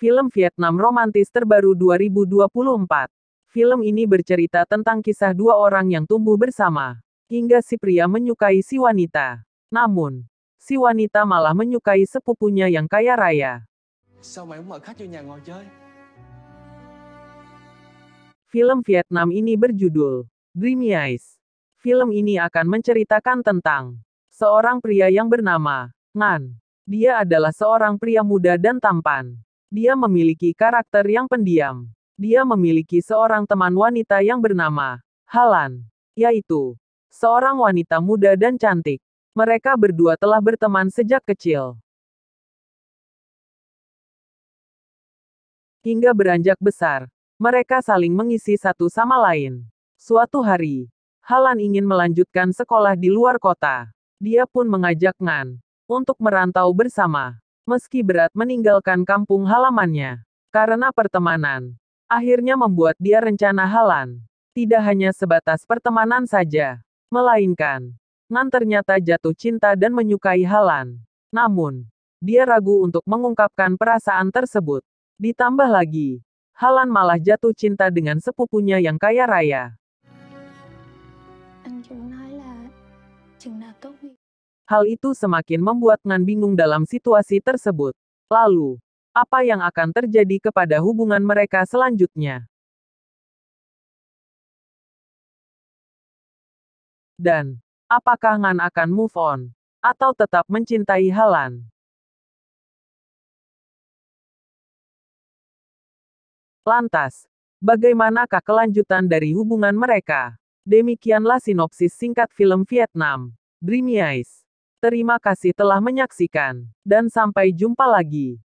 Film Vietnam romantis terbaru 2024. Film ini bercerita tentang kisah dua orang yang tumbuh bersama, hingga si pria menyukai si wanita. Namun, si wanita malah menyukai sepupunya yang kaya raya. Film Vietnam ini berjudul Dreamy Eyes. Film ini akan menceritakan tentang seorang pria yang bernama Ngan. Dia adalah seorang pria muda dan tampan dia memiliki karakter yang pendiam. Dia memiliki seorang teman wanita yang bernama Halan, yaitu seorang wanita muda dan cantik. Mereka berdua telah berteman sejak kecil. Hingga beranjak besar, mereka saling mengisi satu sama lain. Suatu hari, Halan ingin melanjutkan sekolah di luar kota. Dia pun mengajak Ngan untuk merantau bersama. Meski berat meninggalkan kampung halamannya karena pertemanan, akhirnya membuat dia rencana halan. Tidak hanya sebatas pertemanan saja, melainkan Nan ternyata jatuh cinta dan menyukai Halan. Namun, dia ragu untuk mengungkapkan perasaan tersebut. Ditambah lagi, Halan malah jatuh cinta dengan sepupunya yang kaya raya. Hal itu semakin membuat Ngan bingung dalam situasi tersebut. Lalu, apa yang akan terjadi kepada hubungan mereka selanjutnya? Dan, apakah Ngan akan move on? Atau tetap mencintai Halan? Lantas, bagaimanakah kelanjutan dari hubungan mereka? Demikianlah sinopsis singkat film Vietnam, Dreamy Eyes. Terima kasih telah menyaksikan, dan sampai jumpa lagi.